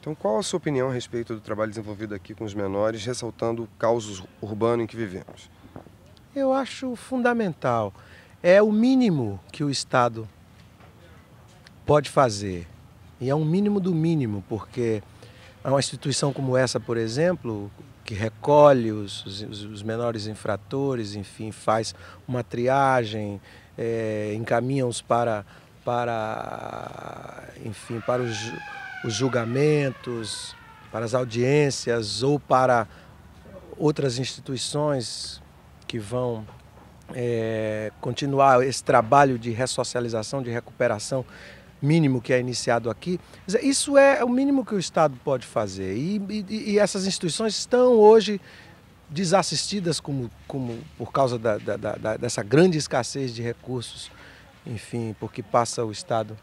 Então, qual a sua opinião a respeito do trabalho desenvolvido aqui com os menores, ressaltando o caos urbano em que vivemos? Eu acho fundamental. É o mínimo que o Estado pode fazer. E é um mínimo do mínimo, porque uma instituição como essa, por exemplo, que recolhe os, os, os menores infratores, enfim, faz uma triagem, é, encaminha-os para, para, enfim, para os os julgamentos, para as audiências ou para outras instituições que vão é, continuar esse trabalho de ressocialização, de recuperação mínimo que é iniciado aqui. Isso é o mínimo que o Estado pode fazer. E, e, e essas instituições estão hoje desassistidas como, como por causa da, da, da, dessa grande escassez de recursos, enfim, porque passa o Estado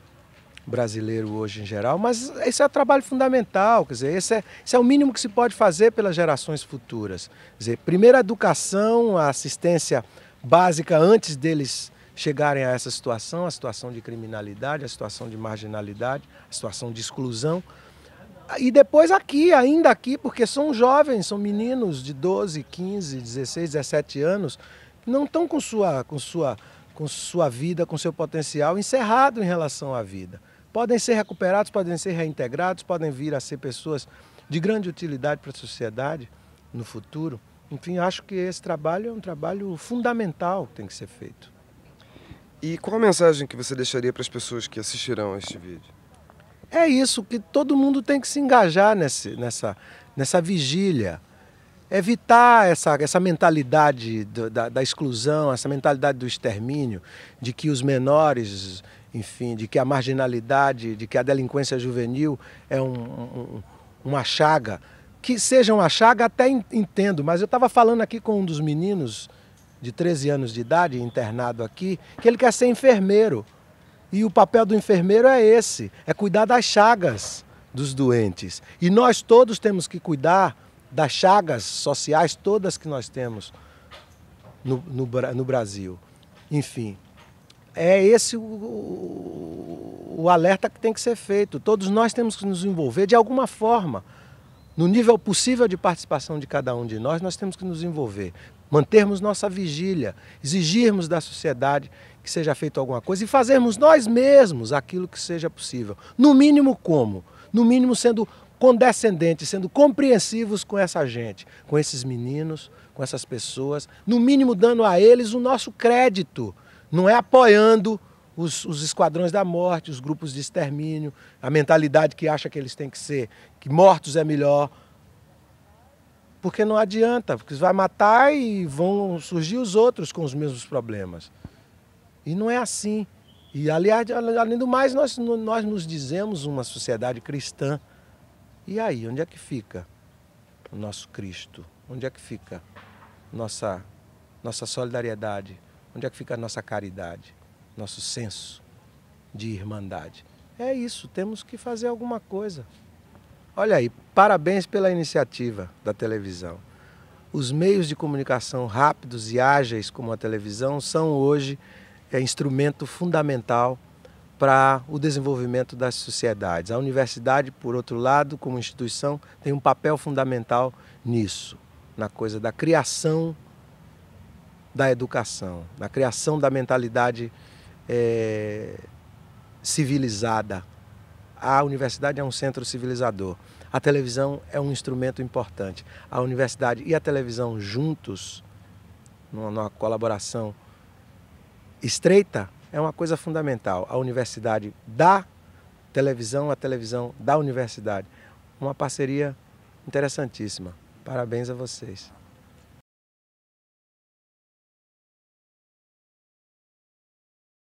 brasileiro hoje em geral, mas esse é um trabalho fundamental, quer dizer, esse é, esse é o mínimo que se pode fazer pelas gerações futuras. Quer dizer, primeiro a educação, a assistência básica antes deles chegarem a essa situação, a situação de criminalidade, a situação de marginalidade, a situação de exclusão. E depois aqui, ainda aqui, porque são jovens, são meninos de 12, 15, 16, 17 anos, não estão com sua, com, sua, com sua vida, com seu potencial encerrado em relação à vida podem ser recuperados, podem ser reintegrados, podem vir a ser pessoas de grande utilidade para a sociedade no futuro. Enfim, acho que esse trabalho é um trabalho fundamental que tem que ser feito. E qual a mensagem que você deixaria para as pessoas que assistirão a este vídeo? É isso, que todo mundo tem que se engajar nesse, nessa, nessa vigília. Evitar essa, essa mentalidade da, da exclusão, essa mentalidade do extermínio, de que os menores enfim, de que a marginalidade, de que a delinquência juvenil é um, um, uma chaga. Que seja uma chaga até entendo, mas eu estava falando aqui com um dos meninos de 13 anos de idade, internado aqui, que ele quer ser enfermeiro. E o papel do enfermeiro é esse, é cuidar das chagas dos doentes. E nós todos temos que cuidar das chagas sociais todas que nós temos no, no, no Brasil. Enfim, é esse o, o, alerta que tem que ser feito. Todos nós temos que nos envolver de alguma forma. No nível possível de participação de cada um de nós, nós temos que nos envolver, mantermos nossa vigília, exigirmos da sociedade que seja feito alguma coisa e fazermos nós mesmos aquilo que seja possível. No mínimo, como? No mínimo, sendo condescendentes, sendo compreensivos com essa gente, com esses meninos, com essas pessoas, no mínimo, dando a eles o nosso crédito não é apoiando os, os, esquadrões da morte, os grupos de extermínio, a mentalidade que acha que eles têm que ser, que mortos é melhor. Porque não adianta, porque vai matar e vão surgir os outros com os mesmos problemas. E não é assim. E, aliás, além do mais, nós, nós nos dizemos uma sociedade cristã. E aí, onde é que fica o nosso Cristo? Onde é que fica nossa, nossa solidariedade? Onde é que fica a nossa caridade, nosso senso de irmandade? É isso, temos que fazer alguma coisa. Olha aí, parabéns pela iniciativa da televisão. Os meios de comunicação rápidos e ágeis, como a televisão, são hoje é, instrumento fundamental para o desenvolvimento das sociedades. A universidade, por outro lado, como instituição, tem um papel fundamental nisso, na coisa da criação da educação, na criação da mentalidade é, civilizada. A universidade é um centro civilizador. A televisão é um instrumento importante. A universidade e a televisão juntos, numa, numa colaboração estreita, é uma coisa fundamental. A universidade da televisão, a televisão da universidade. Uma parceria interessantíssima. Parabéns a vocês.